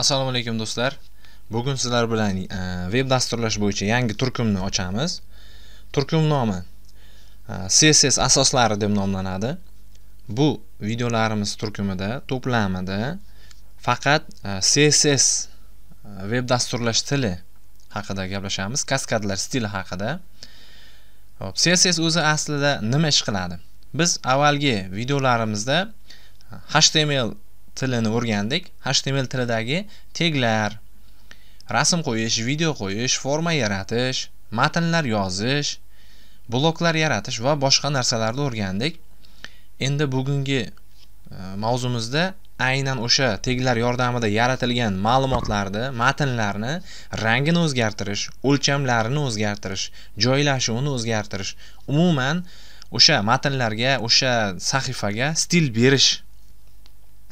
assalomu alaykum do'stlar bugun sizlar bilan e, veb dasturlash bo'yicha yangi turkumni ochamiz turkum nomi e, css asoslari deb nomlanadi bu videolarimiz turkumida to'plamida faqat e, css veb e, dasturlash tili haqida gaplashamiz kaskadlar stili haqida Hop, css o'zi aslida nima ish qiladi biz avvalgi videolarimizda html tilini o'rgandik html tilidagi teglar rasm qo'yish video qo'yish forma yaratish matnlar yozish bloklar yaratish va boshqa narsalarni o'rgandik endi bugungi e, mavzumizda aynan o'sha teglar yordamida yaratilgan ma'lumotlarni matnlarni rangini o'zgartirish o'lchamlarini o'zgartirish joylashuvini o'zgartirish umuman o'sha matnlarga o'sha sahifaga stil berish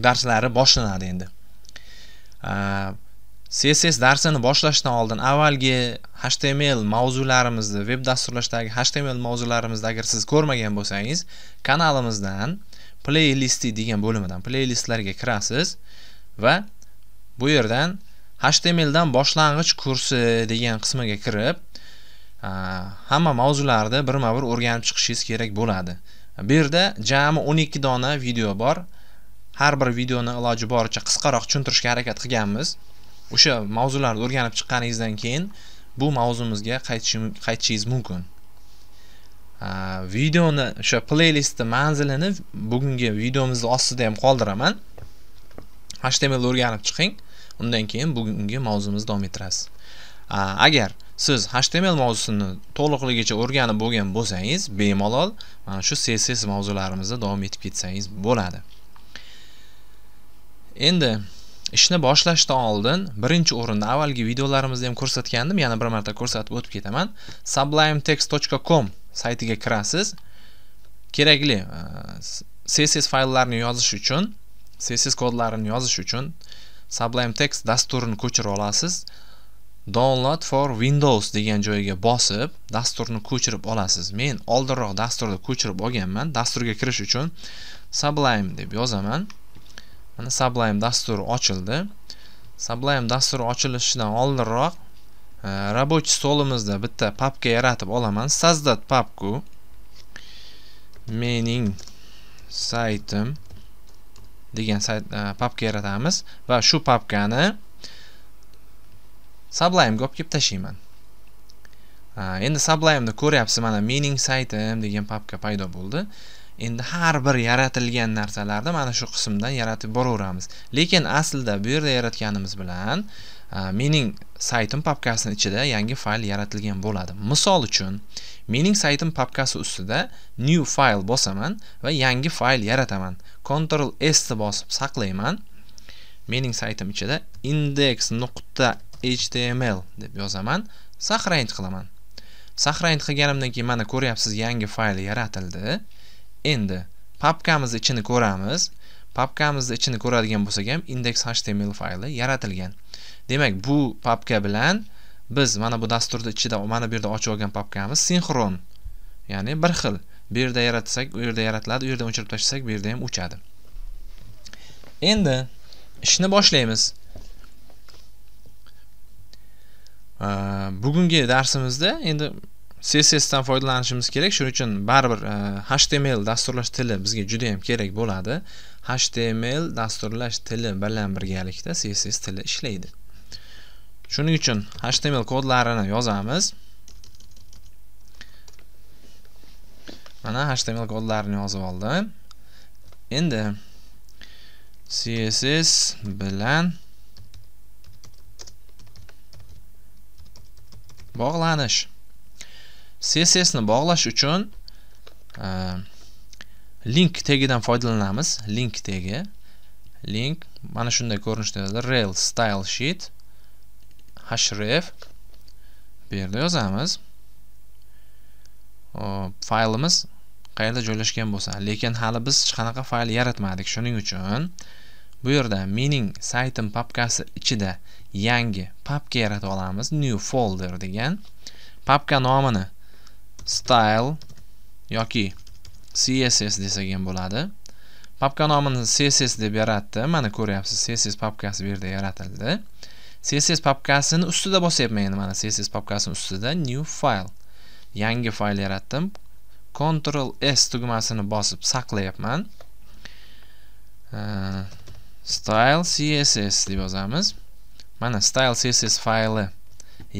darslari boshlanadi endi css darsini boshlashdan oldin avvalgi html mavzularimizni veb dasturlashdagi html mavzularimizni agar siz ko'rmagan bo'lsangiz kanalimizdan playlisti degan bo'limidan playlistlarga kirasiz va bu yerdan htmldan boshlang'ich kursi degan qismiga kirib hamma mavzularni birma bir o'rganib chiqishingiz kerak bo'ladi bu yerda jami 12 dona video bor har bir videoni iloji boricha qisqaroq tushuntirishga harakat qilganmiz o'sha mavzularni o'rganib chiqqaningizdan keyin bu mavzumizga qaytishingiz mumkin videoni o'sha playlistni manzilini bugungi videomizni ostida ham qoldiraman html o'rganib chiqing undan keyin bugungi mavzumizni davom ettirasiz agar siz html mavzusini to'liqligicha o'rganib bo'lgan bo'lsangiz bemalol mana shu css mavzularimizni davom etib ketsangiz bo'ladi endi ishni boshlashdan oldin birinchi o'rinda avvalgi videolarimizda ham ko'rsatgandim yana bir marta ko'rsatib o'tib ketaman sublimetext.com saytiga kirasiz kerakli e, css fayllarni yozish uchun css kodlarini yozish uchun sublime text dasturini ko'chira olasiz download for windows degan joyiga bosib dasturni ko'chirib olasiz men oldinroq dasturni ko'chirib olganman dasturga kirish uchun sublime deb yozaman mana sublime dasturi ochildi sublime dasturi ochilishidan oldinroq e, рабочий stolimizda bitta papka yaratib olaman создать papku mening saytim degan sayt e, papka yaratamiz va shu papkani sublime'ga olib kelib tashlayman e, endi sublime'ni ko'ryapsiz mana mening saytim degan papka paydo bo'ldi endi har bir yaratilgan narsalarni mana shu qismdan yaratib boraveramiz lekin aslida bu yerda yaratganimiz bilan mening saytim papkasini ichida yangi fayl yaratilgan bo'ladi misol uchun mening saytim papkasi ustida new file bosaman va yangi fayl yarataman ctrl s ni bosib saqlayman mening saytim ichida index nuqta html deb yozaman saqrayt qilaman saqrayt qilganimdan keyin mana ko'ryapsiz yangi fayl yaratildi endi papkamiz ichini ko'ramiz papkamiz ichini ko'radigan bo'lsak ham index.html fayli yaratilgan demak bu papka bilan biz mana bu dasturni ichida mana bu yerda ochib olgan papkamiz sinxron ya'ni bir xil bu yerda yaratsak u yerda yaratiladi u yerda o'chirib tashlasak bu yerda ham o'chadi endi ishni boshlaymiz bugungi darsimizda endi cssdan foydalanishimiz kerak shuning uchun baribir e, html dasturlash tili bizga juda yam kerak bo'ladi html dasturlash tili bilan birgalikda css tili ishlaydi shuning uchun html kodlarini yozamiz mana html kodlarini yozib oldim endi css bilan bog'lanish cssni bog'lash uchun e, link tegidan foydalanamiz link tegi link mana shunday ko'rinishda yozadi. rel style sheet href bu yerda yozamiz Hop, faylimiz qayerda joylashgan bo'lsa lekin hali biz hech qanaqa fayl yaratmadik shuning uchun bu yerda mening saytim papkasi ichida yangi papka yarata olamiz new folder degan papka nomini style yoki css desak ham bo'ladi papka nomini css deb yaratdi mana ko'ryapsiz css papkasi bu yerda yaratildi css papkasini ustida bosyapman endi mana css papkasini ustida new file yangi fayl yaratdim ctrl s tugmasini bosib saqlayapman style css deb yozamiz mana style css fayli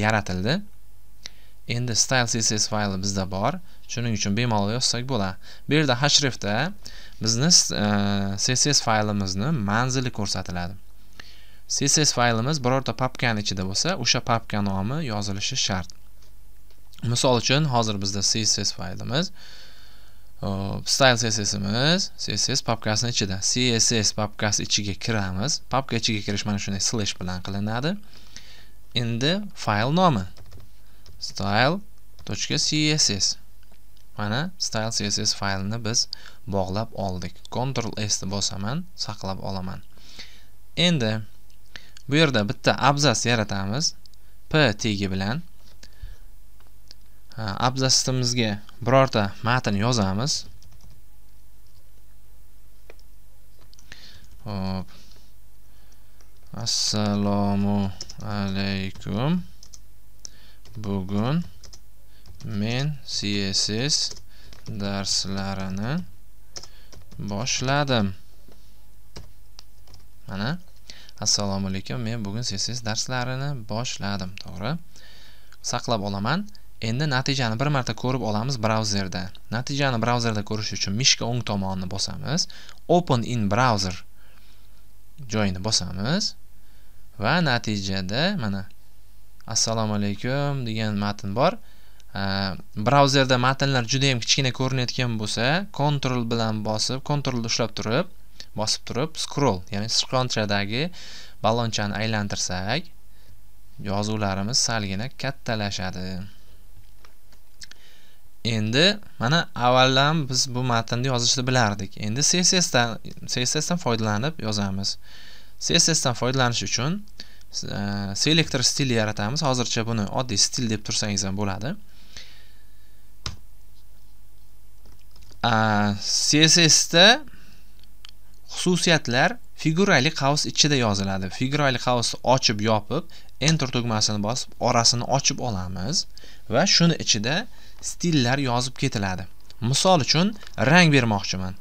yaratildi endi style css fayli bizda bor shuning uchun bemalol yozsak bo'ladi bu yerda hashrifda bizni e, css faylimizni manzili ko'rsatiladi css faylimiz birorta papkani ichida bo'lsa o'sha papka nomi yozilishi shart misol uchun hozir bizda css faylimiz style cssimiz css papkasini ichida css papkasi ichiga kiramiz papka ichiga kirish mana shunday slash bilan qilinadi endi fayl nomi style.css mana style css faylini biz bog'lab oldik ctrl s ni bosaman saqlab olaman endi bu yerda bitta abzas yaratamiz p tegi bilan abzasimizga birorta matn yozamiz hop assalomu alaykum bugun men css darslarini boshladim mana assalomu alaykum men bugun css darslarini boshladim to'g'ri saqlab olaman endi natijani bir marta ko'rib olamiz brauzerda natijani brauzerda ko'rish uchun mishka o'ng tomonini bosamiz open in browser joyini bosamiz va natijada mana assalomu alaykum degan matn bor brauzerda matnlar juda yam kichkina ko'rinayotgan bo'lsa Ctrl bilan bosib Ctrl ushlab turib bosib turib scroll ya'ni sichqonchadagi ballonchani aylantirsak yozuvlarimiz salgina kattalashadi endi mana avvaldan biz bu matnni yozishni bilardik endi css dan css dan foydalanib yozamiz css dan foydalanish uchun selektor e, stil yaratamiz hozircha buni oddiy stil deb tursangiz ham bo'ladi CSSda xususiyatlar figurali qavs ichida yoziladi figurali qavsni ochib yopib enter tugmasini bosib orasini ochib olamiz va shuni ichida stillar yozib ketiladi misol uchun rang bermoqchiman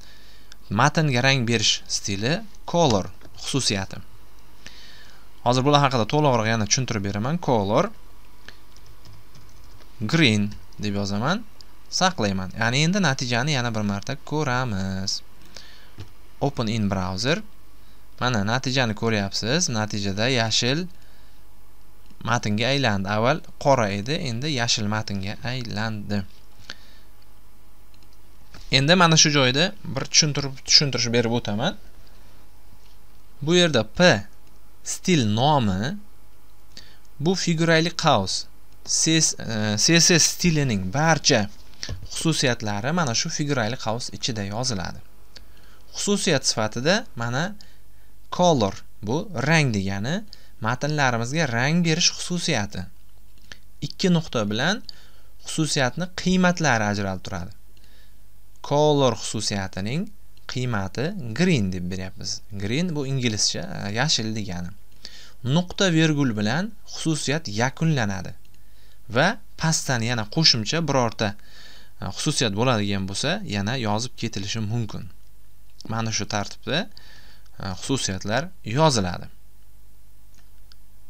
matnga rang berish stili color xususiyati hozir bular haqida to'liqroq yana tushuntirib beraman color green deb yozaman saqlayman ya'ni endi natijani yana bir marta ko'ramiz open in browser mana natijani ko'ryapsiz natijada yashil matnga aylandi avval qora edi endi yashil matnga aylandi endi mana shu joyda bir tushuntirib tushuntirish berib o'taman bu yerda p stil nomi bu figurali qavs CSS e, stilining barcha xususiyatlari mana shu figurali qavs ichida yoziladi xususiyat sifatida mana color bu rang degani matnlarimizga rang berish xususiyati ikki nuqta bilan xususiyatni qiymatlari ajralib turadi color xususiyatining qiymati green deb beryapmiz green bu inglizcha e, yashil degani nuqta vergul bilan xususiyat yakunlanadi va pastdan yana qo'shimcha birorta e, xususiyat bo'ladigan bo'lsa yana yozib ketilishi mumkin mana shu tartibda e, xususiyatlar yoziladi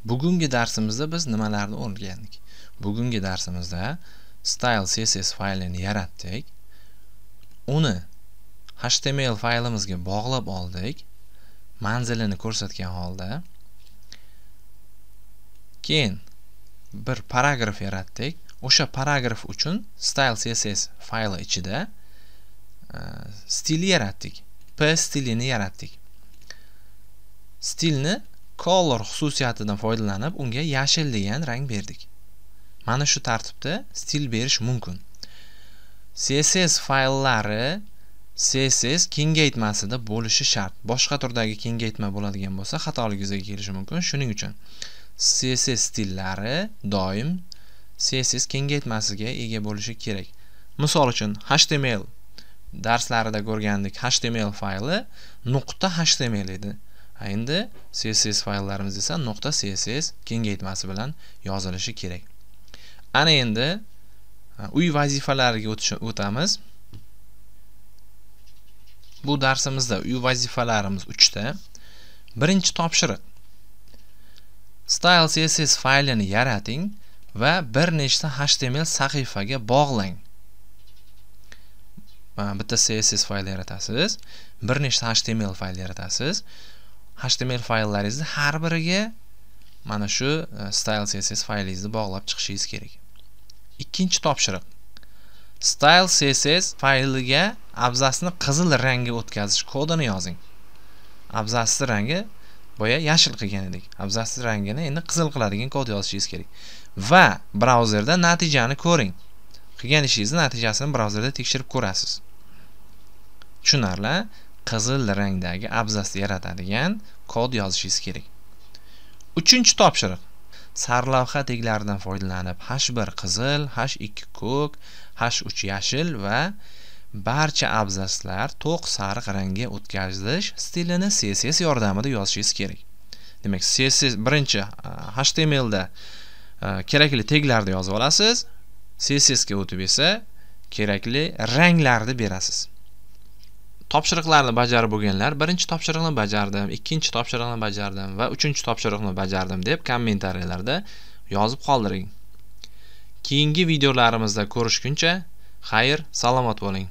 bugungi darsimizda biz nimalarni o'rgandik bugungi darsimizda style css faylini yaratdik uni html faylimizga bog'lab oldik manzilini ko'rsatgan holda keyin bir paragraf yaratdik o'sha paragraf uchun style css fayli ichida e, stil yaratdik p stilini yaratdik stilni color xususiyatidan foydalanib unga yashil degan rang berdik mana shu tartibda stil berish mumkin css fayllari css kengaytmasida bo'lishi shart boshqa turdagi kengaytma bo'ladigan bo'lsa xatolik yuzaga kelishi mumkin shuning uchun css stillari doim css kengaytmasiga ega bo'lishi kerak misol uchun html darslarida ko'rgandik html fayli nuqta html edi endi css fayllarimiz esa nuqta css kengaytmasi bilan yozilishi kerak ana endi uy vazifalariga o'tamiz Bu darsimizda uy vazifalarimiz 3 ta. Birinchi topshiriq. Style CSS faylini yarating va bir nechta HTML sahifaga bog'lang. Bitta CSS fayl yaratasiz, bir nechta HTML fayl yaratasiz. HTML fayllaringizni har biriga mana shu e, style CSS faylingizni bog'lab chiqishingiz kerak. Ikkinchi topshiriq style css fayliga abzasni qizil rangga o'tkazish kodini yozing abzasni rangi boya yashil qilgan edik abzasni rangini endi qizil qiladigan kod yozishingiz kerak va brauzerda natijani ko'ring qilgan ishingizni natijasini brauzerda tekshirib ko'rasiz tushunarli qizil rangdagi abzasni yaratadigan kod yozishingiz kerak uchinchi topshiriq sarlavha teglaridan foydalanib h1 qizil h2 ko'k h3 yashil va barcha abzaslar to'q sariq rangga o'tkazish stilini css yordamida yozishingiz kerak demak css birinchi e, html da e, kerakli teglarni yozib olasiz css ga o'tib esa kerakli ranglarni berasiz topshiriqlarni bajarib bo'lganlar birinchi topshiriqni bajardim ikkinchi topshiriqni bajardim va uchinchi topshiriqni bajardim deb kommentariyalarda yozib qoldiring keyingi videolarimizda ko'rishguncha xayr salomat bo'ling